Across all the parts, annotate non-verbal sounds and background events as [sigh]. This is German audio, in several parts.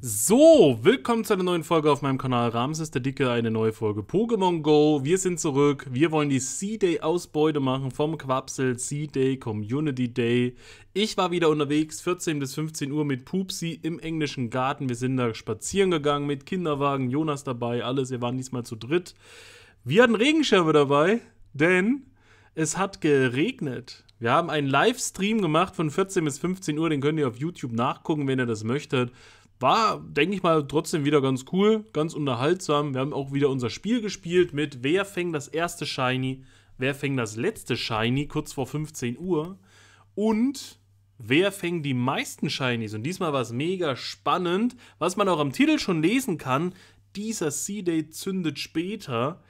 So, willkommen zu einer neuen Folge auf meinem Kanal Ramses der Dicke, eine neue Folge Pokémon Go. Wir sind zurück, wir wollen die C-Day-Ausbeute machen vom Quapsel C-Day Community Day. Ich war wieder unterwegs, 14 bis 15 Uhr mit Pupsi im englischen Garten. Wir sind da spazieren gegangen mit Kinderwagen, Jonas dabei, alles. Wir waren diesmal zu dritt. Wir hatten Regenschirme dabei, denn es hat geregnet. Wir haben einen Livestream gemacht von 14 bis 15 Uhr, den könnt ihr auf YouTube nachgucken, wenn ihr das möchtet. War, denke ich mal, trotzdem wieder ganz cool, ganz unterhaltsam. Wir haben auch wieder unser Spiel gespielt mit Wer fängt das erste Shiny, Wer fängt das letzte Shiny kurz vor 15 Uhr und Wer fängt die meisten Shinies? Und diesmal war es mega spannend, was man auch am Titel schon lesen kann. Dieser Sea Day zündet später.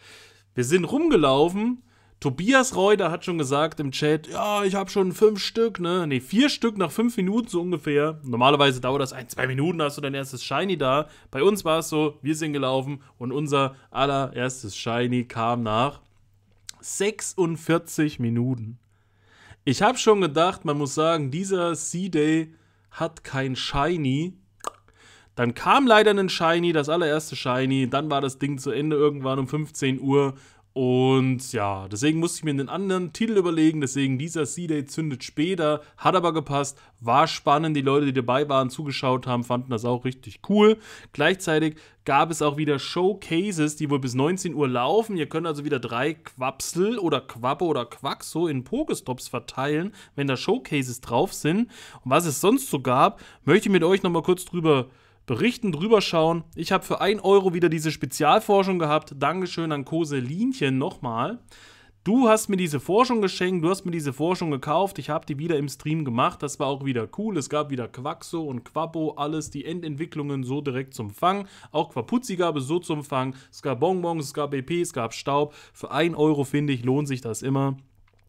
Wir sind rumgelaufen, Tobias Reuter hat schon gesagt im Chat, ja, ich habe schon fünf Stück, ne? Ne, vier Stück nach fünf Minuten so ungefähr. Normalerweise dauert das ein, zwei Minuten, hast du dein erstes Shiny da. Bei uns war es so, wir sind gelaufen und unser allererstes Shiny kam nach 46 Minuten. Ich habe schon gedacht, man muss sagen, dieser C-Day hat kein Shiny. Dann kam leider ein Shiny, das allererste Shiny. Dann war das Ding zu Ende irgendwann um 15 Uhr. Und ja, deswegen musste ich mir einen anderen Titel überlegen. Deswegen dieser C-Day zündet später. Hat aber gepasst. War spannend. Die Leute, die dabei waren, zugeschaut haben, fanden das auch richtig cool. Gleichzeitig gab es auch wieder Showcases, die wohl bis 19 Uhr laufen. Ihr könnt also wieder drei Quapsel oder Quappe oder Quack so in Pokestops verteilen, wenn da Showcases drauf sind. Und was es sonst so gab, möchte ich mit euch nochmal kurz drüber sprechen berichten, drüber schauen. Ich habe für 1 Euro wieder diese Spezialforschung gehabt. Dankeschön an Koselinchen nochmal. Du hast mir diese Forschung geschenkt, du hast mir diese Forschung gekauft, ich habe die wieder im Stream gemacht, das war auch wieder cool, es gab wieder Quaxo und Quabo, alles, die Endentwicklungen so direkt zum Fang, auch Quapuzzi gab es so zum Fang, es gab Bonbons, es gab BP, e es gab Staub, für 1 Euro finde ich, lohnt sich das immer,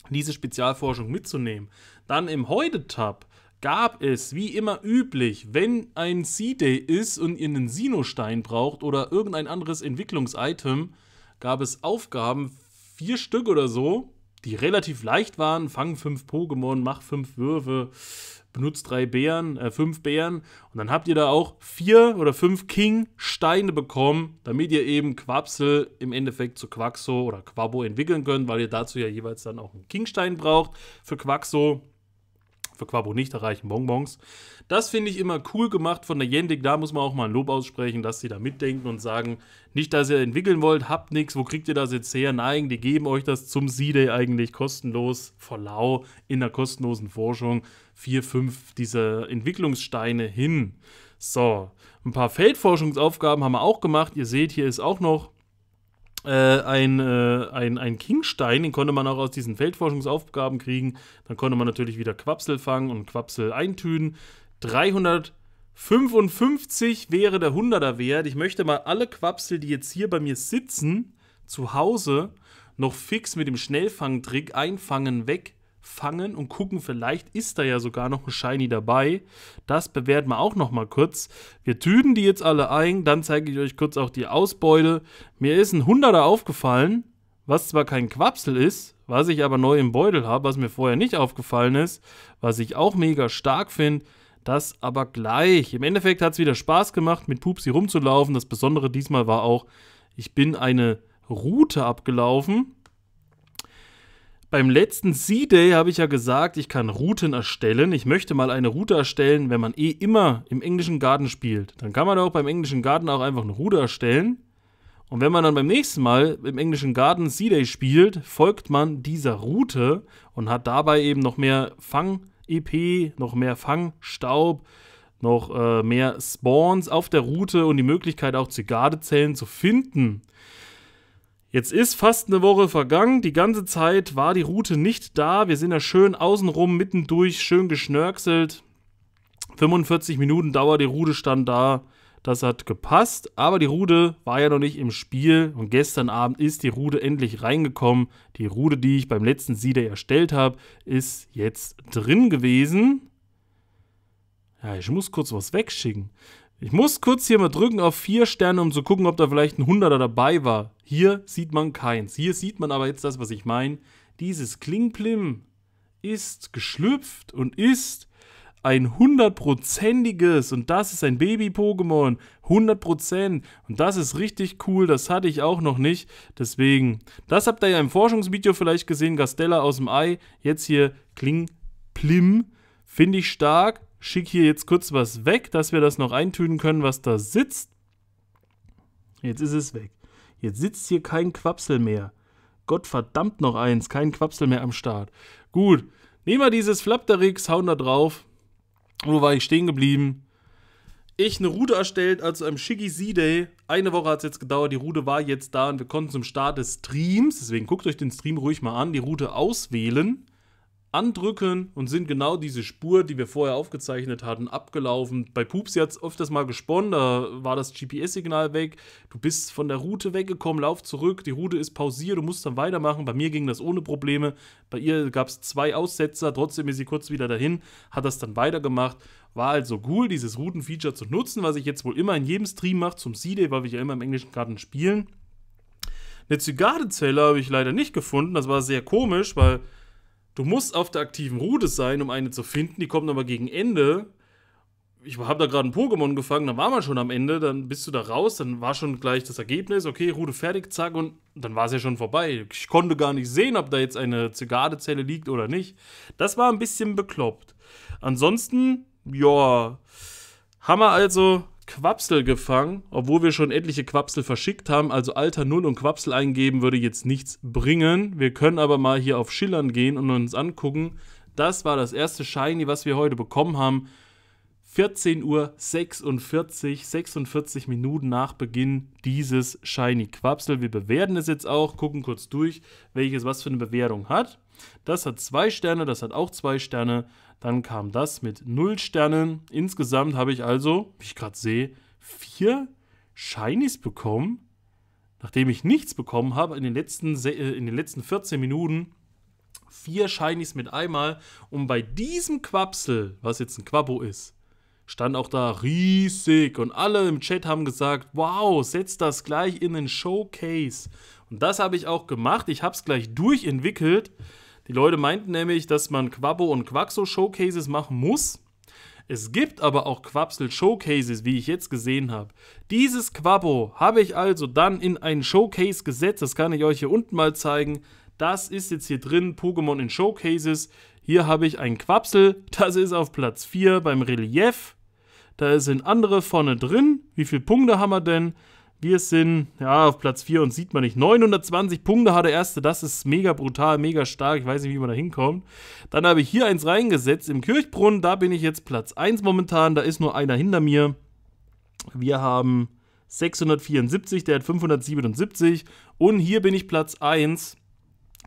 diese Spezialforschung mitzunehmen. Dann im Heute-Tab gab es, wie immer üblich, wenn ein C-Day ist und ihr einen Sinostein braucht oder irgendein anderes Entwicklungsitem, gab es Aufgaben, vier Stück oder so, die relativ leicht waren. Fang fünf Pokémon, mach fünf Würfe, benutzt drei Bären, äh, fünf Bären. Und dann habt ihr da auch vier oder fünf King-Steine bekommen, damit ihr eben Quapsel im Endeffekt zu Quaxo oder Quabo entwickeln könnt, weil ihr dazu ja jeweils dann auch einen King-Stein braucht für Quaxo für Quabo nicht erreichen, Bonbons. Das finde ich immer cool gemacht von der Jendik. Da muss man auch mal ein Lob aussprechen, dass sie da mitdenken und sagen, nicht, dass ihr entwickeln wollt, habt nichts, wo kriegt ihr das jetzt her? Nein, die geben euch das zum C-Day eigentlich kostenlos, vor lau, in der kostenlosen Forschung, vier, fünf dieser Entwicklungssteine hin. So, ein paar Feldforschungsaufgaben haben wir auch gemacht. Ihr seht, hier ist auch noch äh, ein, äh, ein, ein Kingstein, den konnte man auch aus diesen Feldforschungsaufgaben kriegen. Dann konnte man natürlich wieder Quapsel fangen und Quapsel eintüden. 355 wäre der 100er Wert. Ich möchte mal alle Quapsel, die jetzt hier bei mir sitzen, zu Hause, noch fix mit dem Schnellfangtrick einfangen, weg fangen und gucken, vielleicht ist da ja sogar noch ein Shiny dabei. Das bewerten wir auch noch mal kurz. Wir tüten die jetzt alle ein, dann zeige ich euch kurz auch die Ausbeute. Mir ist ein Hunderter aufgefallen, was zwar kein Quapsel ist, was ich aber neu im Beutel habe, was mir vorher nicht aufgefallen ist, was ich auch mega stark finde. Das aber gleich. Im Endeffekt hat es wieder Spaß gemacht, mit Pupsi rumzulaufen. Das Besondere diesmal war auch, ich bin eine Route abgelaufen beim letzten C-Day habe ich ja gesagt, ich kann Routen erstellen. Ich möchte mal eine Route erstellen, wenn man eh immer im englischen Garten spielt. Dann kann man auch beim englischen Garten auch einfach eine Route erstellen. Und wenn man dann beim nächsten Mal im englischen Garten C-Day spielt, folgt man dieser Route und hat dabei eben noch mehr Fang-EP, noch mehr Fangstaub, noch äh, mehr Spawns auf der Route und die Möglichkeit auch Zygardezellen zu finden. Jetzt ist fast eine Woche vergangen. Die ganze Zeit war die Route nicht da. Wir sind ja schön außenrum, mittendurch, schön geschnörkselt. 45 Minuten Dauer, die Route stand da. Das hat gepasst, aber die Route war ja noch nicht im Spiel und gestern Abend ist die Route endlich reingekommen. Die Route, die ich beim letzten Sieder erstellt habe, ist jetzt drin gewesen. Ja, ich muss kurz was wegschicken. Ich muss kurz hier mal drücken auf vier Sterne, um zu gucken, ob da vielleicht ein Hunderter dabei war. Hier sieht man keins. Hier sieht man aber jetzt das, was ich meine. Dieses Klingplim ist geschlüpft und ist ein hundertprozentiges und das ist ein Baby-Pokémon. 100% und das ist richtig cool, das hatte ich auch noch nicht. Deswegen, das habt ihr ja im Forschungsvideo vielleicht gesehen, Gastella aus dem Ei. Jetzt hier Klingplim, finde ich stark schicke hier jetzt kurz was weg, dass wir das noch eintüten können, was da sitzt. Jetzt ist es weg. Jetzt sitzt hier kein Quapsel mehr. Gott verdammt noch eins, kein Quapsel mehr am Start. Gut, nehmen wir dieses Flapterix, hauen da drauf. Wo war ich stehen geblieben? Ich eine Route erstellt, also am Shiggy Sea day Eine Woche hat es jetzt gedauert, die Route war jetzt da und wir konnten zum Start des Streams, deswegen guckt euch den Stream ruhig mal an, die Route auswählen andrücken und sind genau diese Spur, die wir vorher aufgezeichnet hatten, abgelaufen. Bei Pups hat es öfters mal gesponnen, da war das GPS-Signal weg, du bist von der Route weggekommen, lauf zurück, die Route ist pausiert, du musst dann weitermachen. Bei mir ging das ohne Probleme, bei ihr gab es zwei Aussetzer, trotzdem ist sie kurz wieder dahin, hat das dann weitergemacht. War also cool, dieses Routenfeature zu nutzen, was ich jetzt wohl immer in jedem Stream mache zum C-Day, weil wir ja immer im englischen Garten spielen. Eine Zigarrenzelle habe ich leider nicht gefunden, das war sehr komisch, weil Du musst auf der aktiven Route sein, um eine zu finden. Die kommt aber gegen Ende. Ich habe da gerade ein Pokémon gefangen, dann war man schon am Ende, dann bist du da raus, dann war schon gleich das Ergebnis, okay, Route fertig, zack, und dann war es ja schon vorbei. Ich konnte gar nicht sehen, ob da jetzt eine Zigadezelle liegt oder nicht. Das war ein bisschen bekloppt. Ansonsten, ja, haben wir also Quapsel gefangen, obwohl wir schon etliche Quapsel verschickt haben. Also Alter 0 und Quapsel eingeben würde jetzt nichts bringen. Wir können aber mal hier auf Schillern gehen und uns angucken. Das war das erste Shiny, was wir heute bekommen haben. 14.46 Uhr 46, Minuten nach Beginn dieses Shiny Quapsel. Wir bewerten es jetzt auch, gucken kurz durch, welches was für eine Bewertung hat. Das hat zwei Sterne, das hat auch zwei Sterne. Dann kam das mit null Sternen. Insgesamt habe ich also, wie ich gerade sehe, vier Shinies bekommen, nachdem ich nichts bekommen habe in den letzten, äh, in den letzten 14 Minuten vier Shinies mit einmal. Und bei diesem Quapsel, was jetzt ein Quabo ist, stand auch da riesig und alle im Chat haben gesagt, wow, setz das gleich in den Showcase. Und das habe ich auch gemacht, ich habe es gleich durchentwickelt. Die Leute meinten nämlich, dass man Quabbo und Quaxo Showcases machen muss. Es gibt aber auch Quapsel Showcases, wie ich jetzt gesehen habe. Dieses Quabbo habe ich also dann in einen Showcase gesetzt, das kann ich euch hier unten mal zeigen. Das ist jetzt hier drin, Pokémon in Showcases. Hier habe ich ein Quapsel, das ist auf Platz 4 beim Relief. Da sind andere vorne drin. Wie viele Punkte haben wir denn? Wir sind, ja, auf Platz 4 und sieht man nicht. 920 Punkte hat der erste. Das ist mega brutal, mega stark. Ich weiß nicht, wie man da hinkommt. Dann habe ich hier eins reingesetzt im Kirchbrunnen. Da bin ich jetzt Platz 1 momentan. Da ist nur einer hinter mir. Wir haben 674, der hat 577. Und hier bin ich Platz 1.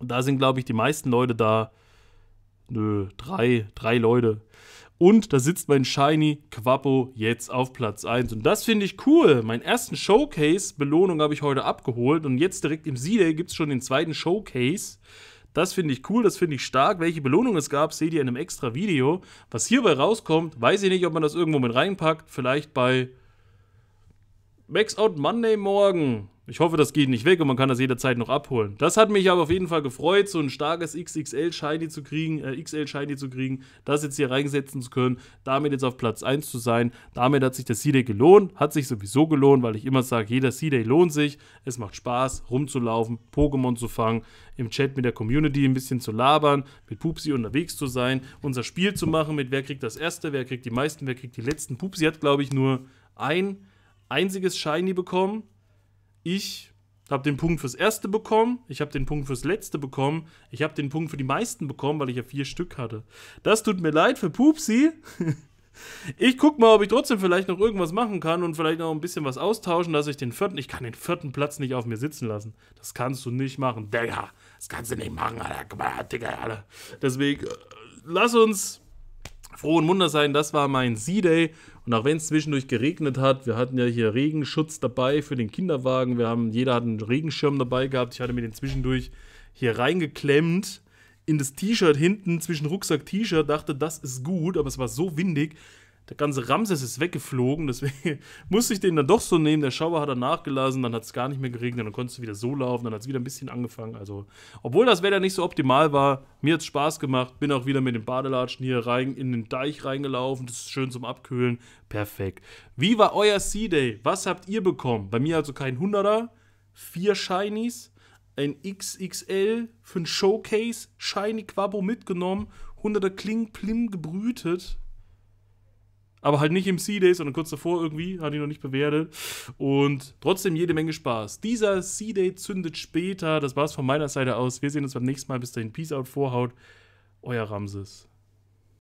Da sind, glaube ich, die meisten Leute da. Nö, drei, drei Leute. Und da sitzt mein Shiny Quappo jetzt auf Platz 1. Und das finde ich cool. Meinen ersten Showcase-Belohnung habe ich heute abgeholt. Und jetzt direkt im z gibt es schon den zweiten Showcase. Das finde ich cool, das finde ich stark. Welche Belohnung es gab, seht ihr in einem extra Video. Was hierbei rauskommt, weiß ich nicht, ob man das irgendwo mit reinpackt. Vielleicht bei Max Out Monday morgen. Ich hoffe, das geht nicht weg und man kann das jederzeit noch abholen. Das hat mich aber auf jeden Fall gefreut, so ein starkes XXL Shiny zu kriegen, äh, XL Shiny zu kriegen, das jetzt hier reinsetzen zu können, damit jetzt auf Platz 1 zu sein. Damit hat sich der C-Day gelohnt, hat sich sowieso gelohnt, weil ich immer sage, jeder C-Day lohnt sich. Es macht Spaß, rumzulaufen, Pokémon zu fangen, im Chat mit der Community ein bisschen zu labern, mit Pupsi unterwegs zu sein, unser Spiel zu machen mit wer kriegt das erste, wer kriegt die meisten, wer kriegt die letzten. Pupsi hat, glaube ich, nur ein einziges Shiny bekommen. Ich habe den Punkt fürs erste bekommen. Ich habe den Punkt fürs letzte bekommen. Ich habe den Punkt für die meisten bekommen, weil ich ja vier Stück hatte. Das tut mir leid für Pupsi. [laughs] Ich guck mal, ob ich trotzdem vielleicht noch irgendwas machen kann und vielleicht noch ein bisschen was austauschen, dass ich den vierten, ich kann den vierten Platz nicht auf mir sitzen lassen. Das kannst du nicht machen. Digga, das kannst du nicht machen, Alter. Digga, Alter. Deswegen, äh, lass uns froh und munter sein, das war mein sea day Und auch wenn es zwischendurch geregnet hat, wir hatten ja hier Regenschutz dabei für den Kinderwagen. Wir haben, jeder hat einen Regenschirm dabei gehabt. Ich hatte mir den zwischendurch hier reingeklemmt in das T-Shirt hinten zwischen Rucksack T-Shirt, dachte, das ist gut, aber es war so windig, der ganze Ramses ist weggeflogen, deswegen [laughs] musste ich den dann doch so nehmen. Der Schauer hat dann nachgelassen, dann hat es gar nicht mehr geregnet, dann konntest du wieder so laufen, dann hat es wieder ein bisschen angefangen. Also, obwohl das Wetter nicht so optimal war, mir hat es Spaß gemacht, bin auch wieder mit den Badelatschen hier rein in den Deich reingelaufen. Das ist schön zum Abkühlen. Perfekt. Wie war euer Sea Day? Was habt ihr bekommen? Bei mir also kein 100er, vier Shinies, ein XXL für ein Showcase, Shiny Quabo mitgenommen, 100er Kling Plim gebrütet aber halt nicht im Sea day sondern kurz davor irgendwie, hat ihn noch nicht bewertet. Und trotzdem jede Menge Spaß. Dieser Sea day zündet später. Das war es von meiner Seite aus. Wir sehen uns beim nächsten Mal. Bis dahin, Peace out, Vorhaut. Euer Ramses.